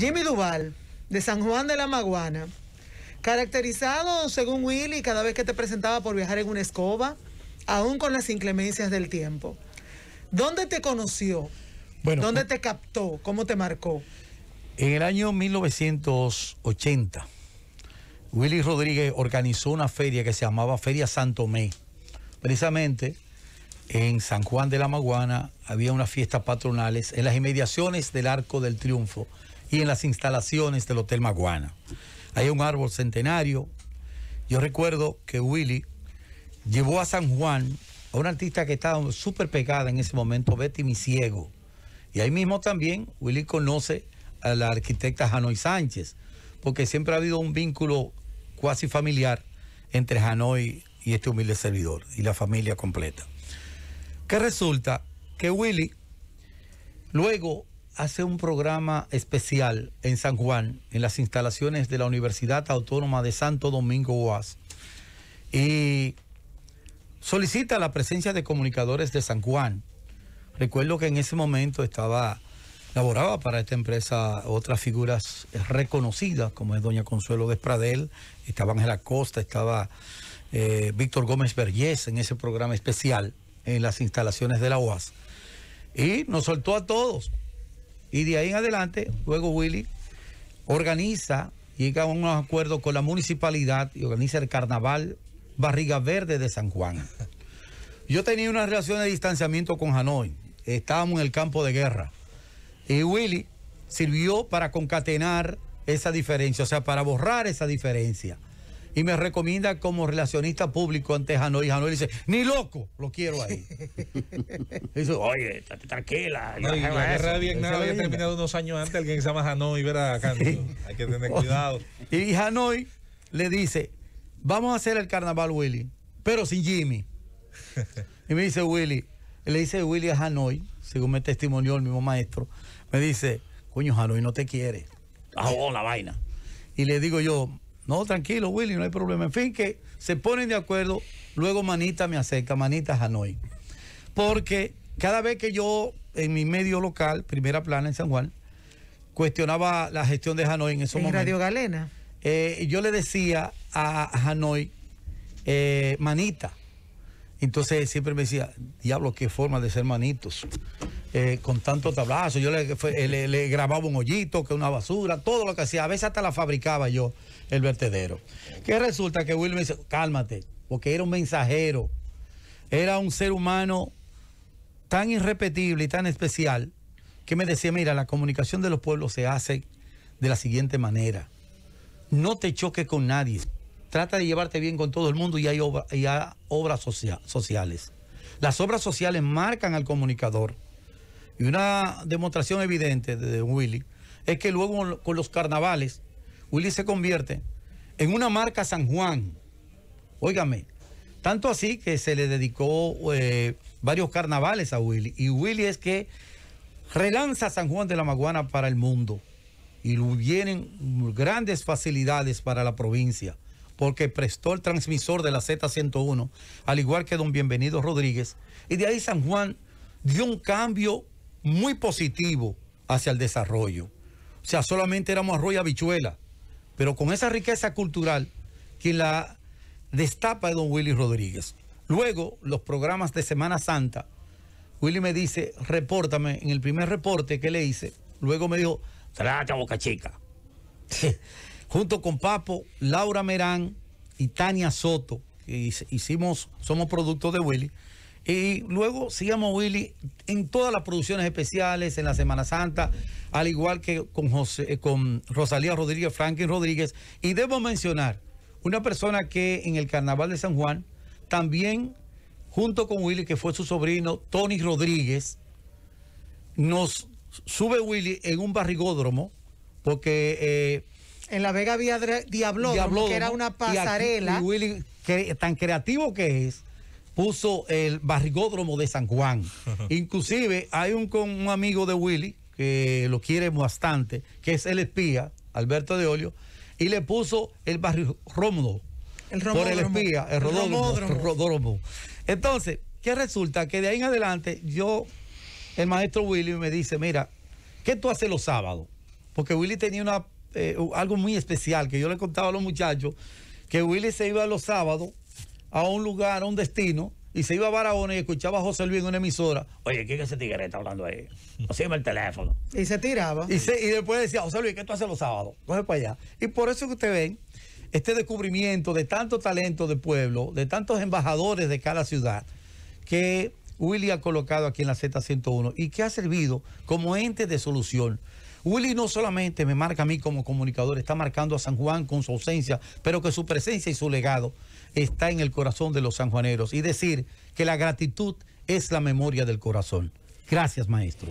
Jimmy Duval, de San Juan de la Maguana, caracterizado, según Willy, cada vez que te presentaba por viajar en una escoba, aún con las inclemencias del tiempo. ¿Dónde te conoció? ¿Dónde pues, te captó? ¿Cómo te marcó? En el año 1980, Willy Rodríguez organizó una feria que se llamaba Feria Santo Mé, Precisamente en San Juan de la Maguana había unas fiestas patronales en las inmediaciones del Arco del Triunfo y en las instalaciones del Hotel Maguana. Hay un árbol centenario. Yo recuerdo que Willy llevó a San Juan a una artista que estaba súper pegada en ese momento, Betty mi ciego. Y ahí mismo también Willy conoce a la arquitecta Hanoi Sánchez, porque siempre ha habido un vínculo cuasi familiar entre Hanoi y este humilde servidor y la familia completa. Que resulta que Willy luego hace un programa especial en San Juan, en las instalaciones de la Universidad Autónoma de Santo Domingo UAS, y solicita la presencia de comunicadores de San Juan. Recuerdo que en ese momento estaba, laboraba para esta empresa otras figuras reconocidas, como es doña Consuelo Despradel, estaba Ángela Costa, estaba eh, Víctor Gómez Vergés en ese programa especial en las instalaciones de la UAS. Y nos soltó a todos. Y de ahí en adelante, luego Willy organiza, llega a unos acuerdos con la municipalidad y organiza el carnaval Barriga Verde de San Juan. Yo tenía una relación de distanciamiento con Hanoi. Estábamos en el campo de guerra. Y Willy sirvió para concatenar esa diferencia, o sea, para borrar esa diferencia y me recomienda como relacionista público ante Hanoi. Y Hanoi dice, ni loco, lo quiero ahí. dice, oye, tranquila. la guerra de Vietnam había terminado unos años antes, alguien se llama Hanoi, verá, Hay que tener cuidado. Y Hanoi le dice, vamos a hacer el carnaval, Willy, pero sin Jimmy. y me dice Willy, le dice Willy a Hanoi, según me testimonió el mismo maestro, me dice, coño, Hanoi no te quiere. Ah, oh, la vaina. Y le digo yo, no, tranquilo, Willy, no hay problema. En fin, que se ponen de acuerdo. Luego Manita me acerca, Manita Hanoi. Porque cada vez que yo, en mi medio local, Primera Plana en San Juan, cuestionaba la gestión de Hanoi en esos en Radio Galena. Eh, yo le decía a Hanoi, eh, Manita. Entonces siempre me decía, diablo, qué forma de ser manitos. Eh, con tanto tablazo. Yo eh, le, grababa un hoyito, que una basura, todo lo que hacía. A veces hasta la fabricaba yo, el vertedero. Que resulta que Wilmer dice, cálmate, porque era un mensajero. Era un ser humano tan irrepetible y tan especial que me decía, mira, la comunicación de los pueblos se hace de la siguiente manera. No te choques con nadie. Trata de llevarte bien con todo el mundo y hay, obras sociales. Las obras sociales marcan al comunicador. Y una demostración evidente de Willy es que luego con los carnavales, Willy se convierte en una marca San Juan. Óigame, tanto así que se le dedicó eh, varios carnavales a Willy. Y Willy es que relanza San Juan de la Maguana para el mundo. Y vienen grandes facilidades para la provincia, porque prestó el transmisor de la Z101, al igual que don Bienvenido Rodríguez. Y de ahí San Juan dio un cambio muy positivo hacia el desarrollo. O sea, solamente éramos arroyo y habichuela, pero con esa riqueza cultural que la destapa don Willy Rodríguez. Luego, los programas de Semana Santa, Willy me dice, repórtame, en el primer reporte que le hice, luego me dijo, a boca chica. Junto con Papo, Laura Merán y Tania Soto, que hicimos, somos producto de Willy, y luego sigamos, Willy, en todas las producciones especiales, en la Semana Santa, al igual que con, José, eh, con Rosalía Rodríguez, Franklin Rodríguez. Y debo mencionar una persona que en el Carnaval de San Juan, también junto con Willy, que fue su sobrino, Tony Rodríguez, nos sube Willy en un barrigódromo, porque... Eh, en La Vega había Diablo que era una pasarela. Y Willy, tan creativo que es puso el barrigódromo de San Juan. Inclusive hay un, con un amigo de Willy, que lo quiere bastante, que es el espía, Alberto de Olio, y le puso el barrigódromo el por el espía, el rodódromo. Entonces, ¿qué resulta? Que de ahí en adelante yo, el maestro Willy me dice, mira, ¿qué tú haces los sábados? Porque Willy tenía una, eh, algo muy especial que yo le contaba a los muchachos, que Willy se iba los sábados a un lugar, a un destino, y se iba a Barahona y escuchaba a José Luis en una emisora. Oye, ¿qué es ese tigre está hablando ahí? sirve el teléfono. Y se tiraba. Y, después decía, José Luis, ¿qué tú haces los sábados? Coge para allá. Y por eso que usted ven este descubrimiento de tanto talento de pueblo, de tantos embajadores de cada ciudad, que Willy ha colocado aquí en la Z101 y que ha servido como ente de solución. Willy no solamente me marca a mí como comunicador, está marcando a San Juan con su ausencia, pero que su presencia y su legado está en el corazón de los sanjuaneros. Y decir que la gratitud es la memoria del corazón. Gracias, maestro.